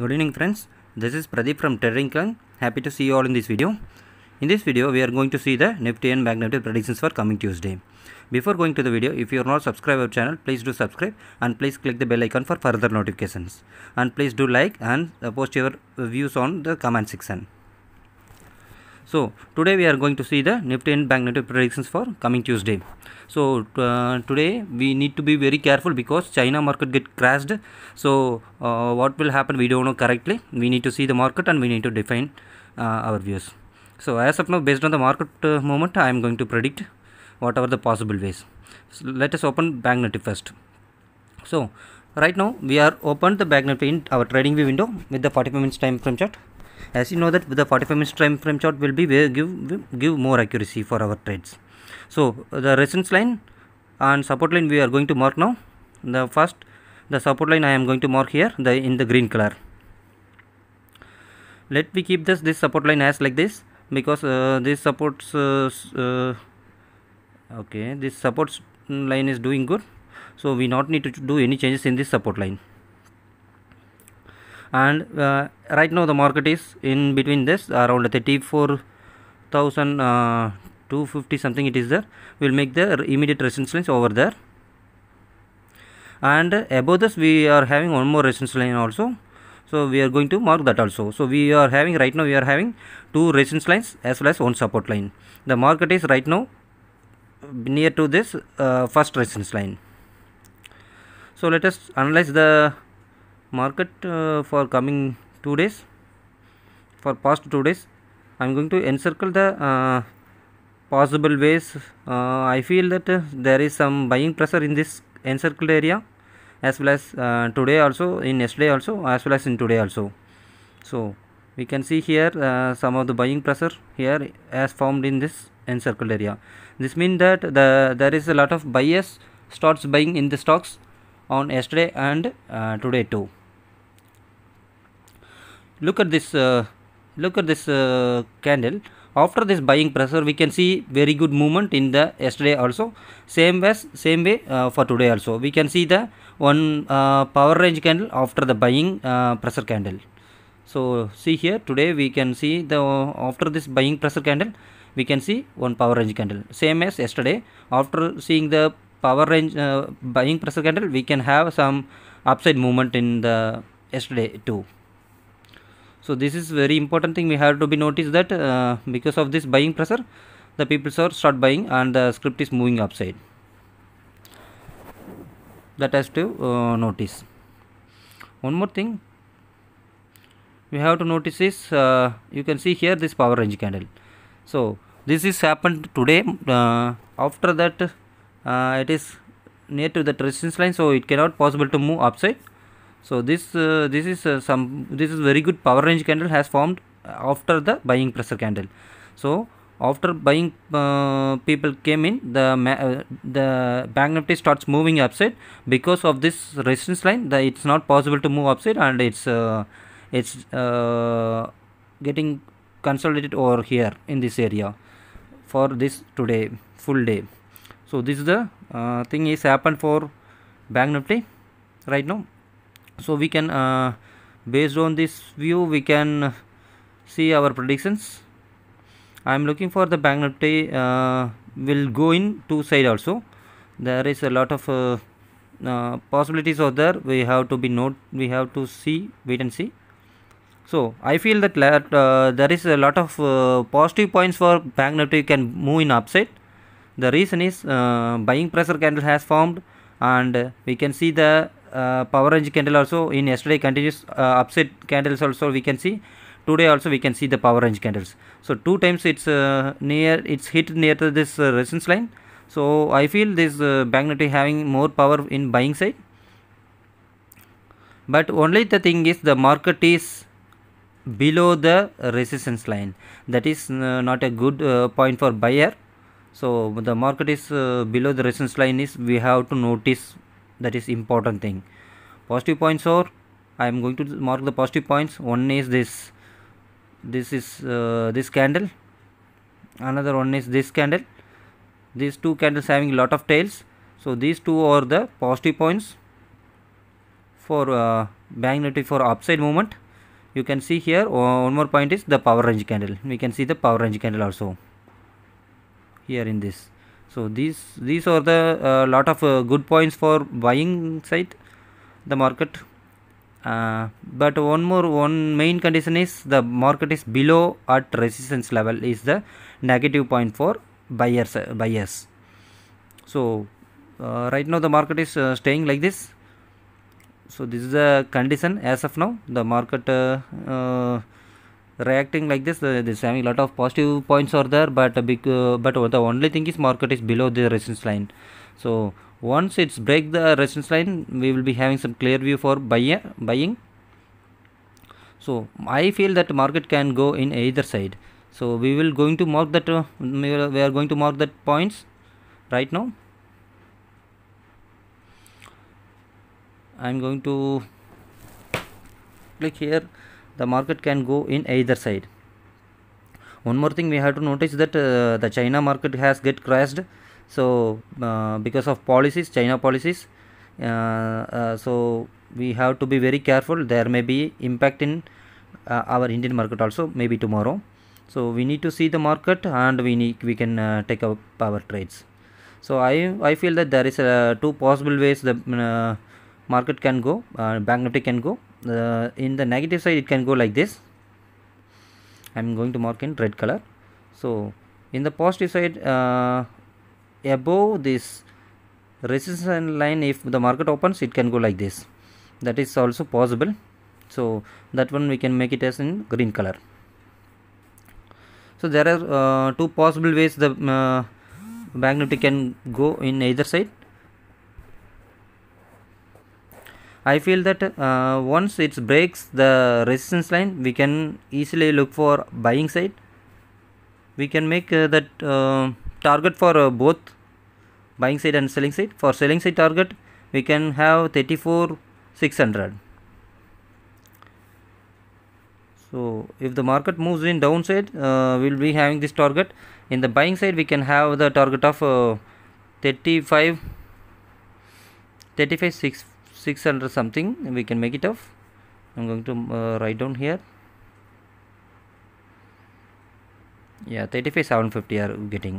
Good evening friends, this is Pradeep from Terrinkan. Happy to see you all in this video. In this video, we are going to see the Nifty and Bank Nifty predictions for coming Tuesday. Before going to the video, if you are not subscribed our channel, please do subscribe and please click the bell icon for further notifications. And please do like and uh, post your views on the comment section. So today we are going to see the Nifty and Bank Nifty predictions for coming Tuesday. So uh, today we need to be very careful because China market get crashed. So uh, what will happen we don't know correctly. We need to see the market and we need to define uh, our views. So as of now based on the market uh, moment I am going to predict whatever the possible ways. So, let us open Bank Nifty first. So right now we are opened the Bank Nifty in our trading view window with the 45 minutes time frame chart as you know that the 45 minutes time frame chart will be give give more accuracy for our trades so uh, the resistance line and support line we are going to mark now the first the support line i am going to mark here the in the green color let me keep this this support line as like this because uh, this supports uh, uh, okay this supports mm, line is doing good so we not need to do any changes in this support line and uh, right now the market is in between this around 34,000 uh, 250 something it is there we'll make the immediate resistance lines over there and above this we are having one more resistance line also so we are going to mark that also so we are having right now we are having two resistance lines as well as one support line the market is right now near to this uh, first resistance line so let us analyze the market uh, for coming two days for past two days i'm going to encircle the uh, possible ways uh, i feel that uh, there is some buying pressure in this encircled area as well as uh, today also in yesterday also as well as in today also so we can see here uh, some of the buying pressure here as formed in this encircled area this means that the there is a lot of buyers starts buying in the stocks on yesterday and today too look at this uh, look at this uh, candle after this buying pressure we can see very good movement in the yesterday also same as same way uh, for today also we can see the one uh, power range candle after the buying uh, pressure candle so see here today we can see the after this buying pressure candle we can see one power range candle same as yesterday after seeing the power range uh, buying pressure candle we can have some upside movement in the yesterday too so this is very important thing we have to be noticed that uh, because of this buying pressure the people start buying and the script is moving upside that has to uh, notice one more thing we have to notice is uh, you can see here this power range candle so this is happened today uh, after that uh, it is near to the resistance line so it cannot possible to move upside so this uh, this is uh, some this is very good power range candle has formed after the buying pressure candle so after buying uh, people came in the uh, the bank nifty starts moving upside because of this resistance line that it's not possible to move upside and it's uh, it's uh, getting consolidated over here in this area for this today full day so this is the uh, thing is happened for bank nifty right now so we can uh, based on this view we can see our predictions I am looking for the bank nifty uh, will go in two side also there is a lot of uh, uh, possibilities are there we have to be note we have to see wait and see so I feel that uh, there is a lot of uh, positive points for bank nifty can move in upside the reason is uh, buying pressure candle has formed and we can see the uh, power range candle also in yesterday continuous uh, upside candles also we can see today also we can see the power range candles so two times it's uh, near it's hit near to this uh, resistance line so i feel this uh, bank nifty having more power in buying side but only the thing is the market is below the resistance line that is uh, not a good uh, point for buyer so the market is uh, below the resistance line is we have to notice that is important thing positive points are I am going to mark the positive points one is this this is uh, this candle another one is this candle these two candles having lot of tails so these two are the positive points for uh, bank nifty for upside movement you can see here one more point is the power range candle we can see the power range candle also here in this so these these are the uh, lot of uh, good points for buying side the market uh, but one more one main condition is the market is below at resistance level is the negative point for buyers uh, buyers so uh, right now the market is uh, staying like this so this is the condition as of now the market reacting like this uh, this having a lot of positive points are there but uh, big uh, but the only thing is market is below the resistance line so once it's break the resistance line we will be having some clear view for buy, uh, buying so i feel that market can go in either side so we will going to mark that uh, we are going to mark that points right now i'm going to click here the market can go in either side one more thing we have to notice that uh, the china market has get crashed so uh, because of policies china policies uh, uh so we have to be very careful there may be impact in uh, our indian market also maybe tomorrow so we need to see the market and we need we can uh, take up our trades so i i feel that there is two possible ways the market can go bank nifty can go uh, in the negative side it can go like this I'm going to mark in red color so in the positive side uh, above this resistance line if the market opens it can go like this that is also possible so that one we can make it as in green color so there are uh, two possible ways the uh, bank nifty can go in either side I feel that uh, once it breaks the resistance line we can easily look for buying side we can make uh, that uh, target for uh, both buying side and selling side for selling side target we can have 34 600 so if the market moves in downside uh, we'll be having this target in the buying side we can have the target of uh, 35 35 6 600 something we can make it of I'm going to uh, write down here yeah 35 750 are getting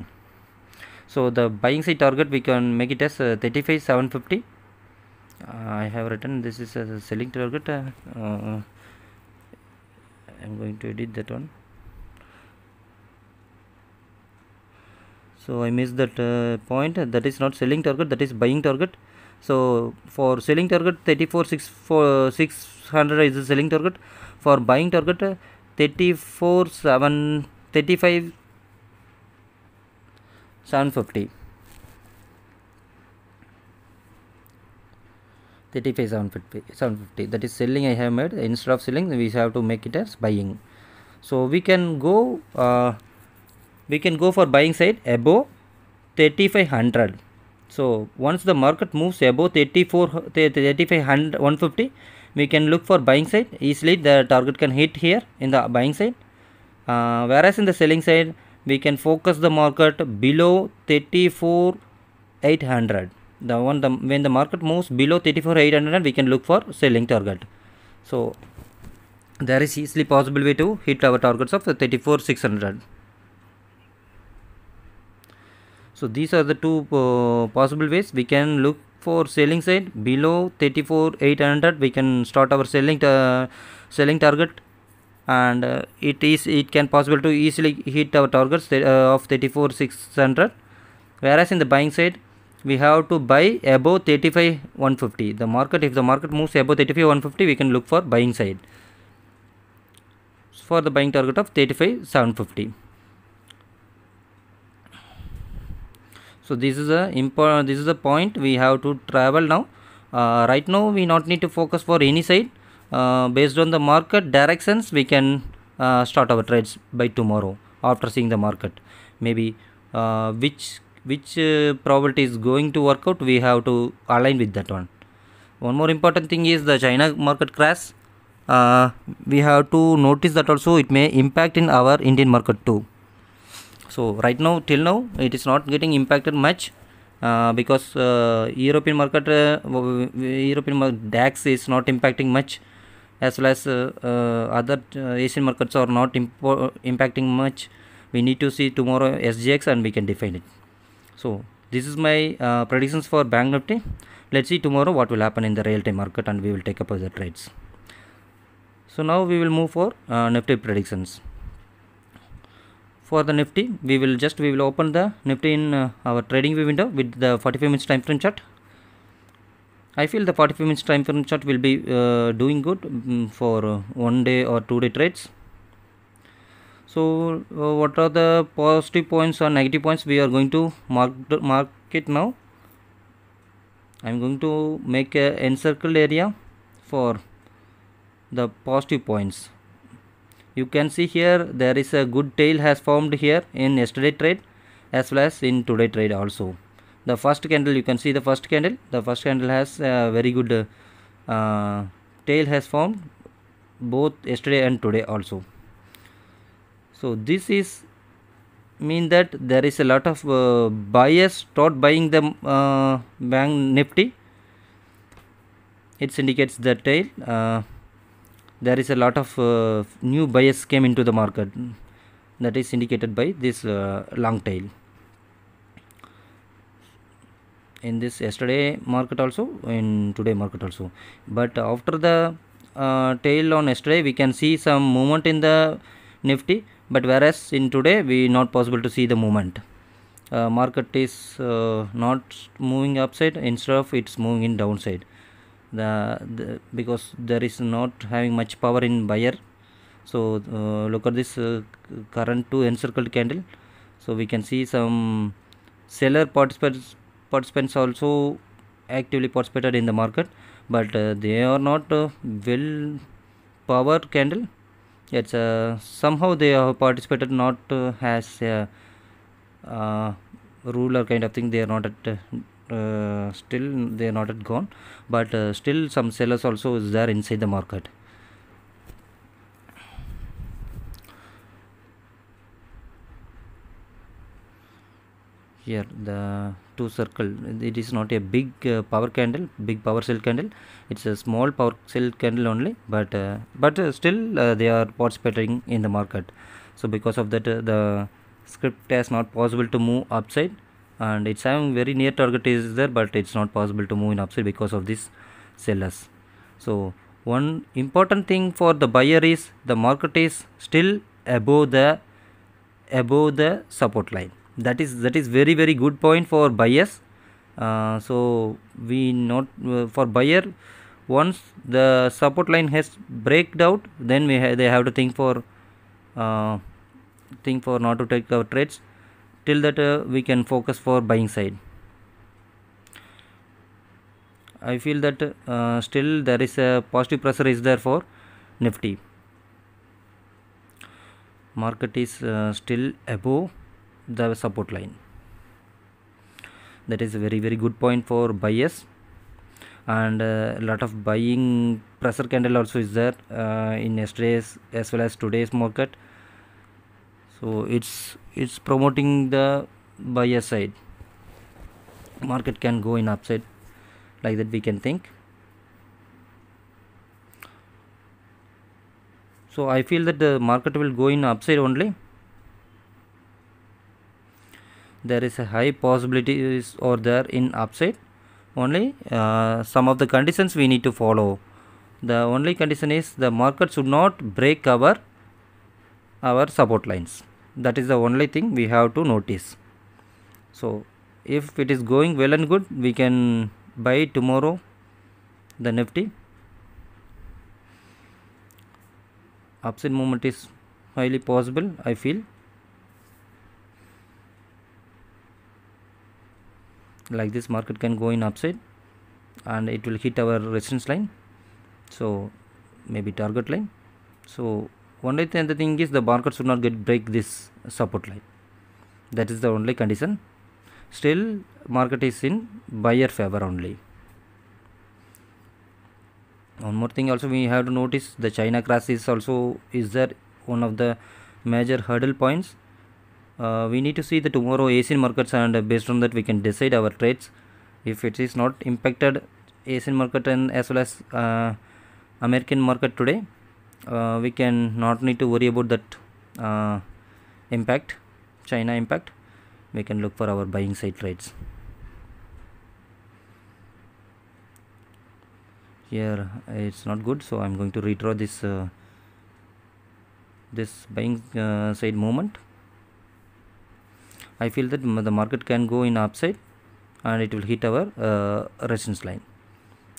so the buying side target we can make it as uh, 35 750 uh, I have written this is a selling target uh, uh, I'm going to edit that one so I missed that uh, point that is not selling target that is buying target so for selling target 34 six, 600 is the selling target for buying target uh, 34 750 35 750, that is selling i have made instead of selling we have to make it as buying so we can go uh, we can go for buying side above 3500 so once the market moves above 34 3500 150 we can look for buying side easily the target can hit here in the buying side uh, whereas in the selling side we can focus the market below 34 800 the one the, when the market moves below 34 800 we can look for selling target so there is easily possible way to hit our targets of 34 600 so these are the two uh, possible ways we can look for selling side below 34 800 we can start our selling uh, selling target and uh, it is it can possible to easily hit our targets uh, of 34600 whereas in the buying side we have to buy above 35150 the market if the market moves above 35150 we can look for buying side for the buying target of 35750 so this is a this is a point we have to travel now uh, right now we not need to focus for any side uh, based on the market directions we can uh, start our trades by tomorrow after seeing the market maybe uh, which which uh, probability is going to work out we have to align with that one one more important thing is the china market crash uh, we have to notice that also it may impact in our indian market too so right now till now it is not getting impacted much uh, because uh, European market uh, European DAX is not impacting much as well as uh, uh, other uh, Asian markets are not impacting much we need to see tomorrow SGX and we can define it so this is my predictions for Bank Nifty let's see tomorrow what will happen in the real time market and we will take up other trades so now we will move for Nifty predictions for the nifty we will just we will open the nifty in uh, our trading view window with the 45 minutes time frame chart i feel the 45 minutes time frame chart will be uh, doing good um, for uh, one day or two day trades so uh, what are the positive points or negative points we are going to mark mark it now i'm going to make a encircled area for the positive points you can see here there is a good tail has formed here in yesterday trade as well as in today trade also the first candle you can see the first candle the first candle has a very good uh, tail has formed both yesterday and today also so this is mean that there is a lot of uh, buyers not buying the uh, bank nifty it indicates the tail uh, there is a lot of uh, new buyers came into the market that is indicated by this uh, long tail in this yesterday market also in today market also but after the uh, tail on yesterday we can see some movement in the nifty but whereas in today we not possible to see the movement uh, market is uh, not moving upside instead of it's moving in downside the, the because there is not having much power in buyer so uh, look at this uh, current to encircled candle so we can see some seller participants participants also actively participated in the market but uh, they are not uh, well power candle it's uh, somehow they have participated not uh, as a uh, ruler kind of thing they are not at uh, uh, still they are not yet gone but uh, still some sellers also is there inside the market here the two circle it is not a big uh, power candle big power cell candle it's a small power cell candle only but uh, but uh, still uh, they are participating in the market so because of that the script is not possible to move upside and it's having very near target is there but it's not possible to move in upside because of this sellers so one important thing for the buyer is the market is still above the above the support line that is that is very very good point for buyers uh, so we not uh, for buyer once the support line has breaked out then we ha they have to think for uh, think for not to take our trades till that uh, we can focus for buying side i feel that uh, still there is a positive pressure is there for nifty market is uh, still above the support line that is a very very good point for buyers and a uh, lot of buying pressure candle also is there uh, in yesterday's as well as today's market so it's it's promoting the buyer side market can go in upside like that we can think so i feel that the market will go in upside only there is a high possibility is or there in upside only uh, some of the conditions we need to follow the only condition is the market should not break our our support lines that is the only thing we have to notice so if it is going well and good we can buy tomorrow the nifty upside movement is highly possible i feel like this market can go in upside and it will hit our resistance line so maybe target line so only th thing is the market should not get break this support line that is the only condition still market is in buyer favor only one more thing also we have to notice the china crash is also is there one of the major hurdle points uh, we need to see the tomorrow asian markets and uh, based on that we can decide our trades if it is not impacted asian market and as well as uh, american market today uh, we can not need to worry about that uh, impact China impact we can look for our buying side trades here it's not good so I'm going to redraw this uh, this buying uh, side movement I feel that the market can go in upside and it will hit our uh, resistance line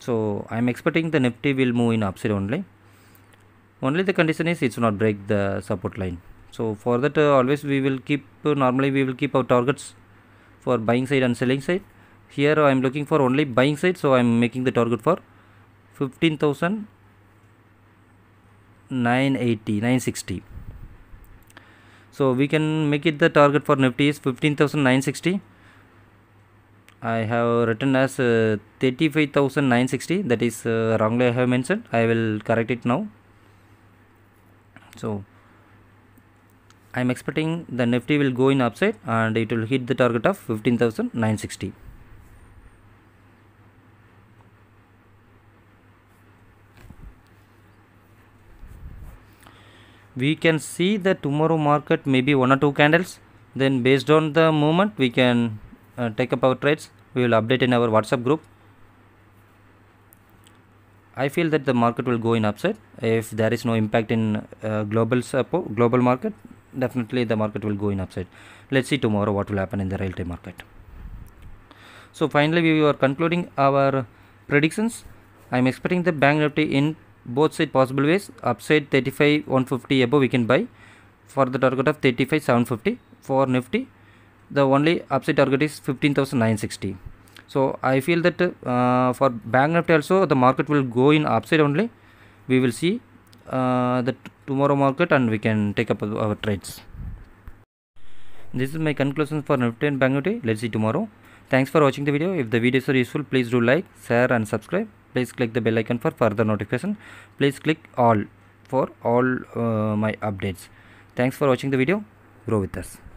so I'm expecting the Nifty will move in upside only only the condition is it should not break the support line so for that uh, always we will keep uh, normally we will keep our targets for buying side and selling side here I am looking for only buying side so I am making the target for 15,000 980 960 so we can make it the target for nifty is 15960 i have written as uh, 35960 that is uh, wrongly i have mentioned i will correct it now so I'm expecting the Nifty will go in upside and it will hit the target of 15,960. We can see the tomorrow market maybe one or two candles. Then based on the movement, we can uh, take up our trades. We will update in our WhatsApp group. I feel that the market will go in upside if there is no impact in uh, global support, global market definitely the market will go in upside let's see tomorrow what will happen in the real time market so finally we are concluding our predictions I'm expecting the bank nifty in both side possible ways upside 35 150 above we can buy for the target of 35 750 for nifty the only upside target is 15960 so i feel that uh, for bank nifty also the market will go in upside only we will see uh, the tomorrow market and we can take up our trades this is my conclusion for nifty and bank nifty let's see tomorrow thanks for watching the video if the videos are useful please do like share and subscribe please click the bell icon for further notification please click all for all uh, my updates thanks for watching the video grow with us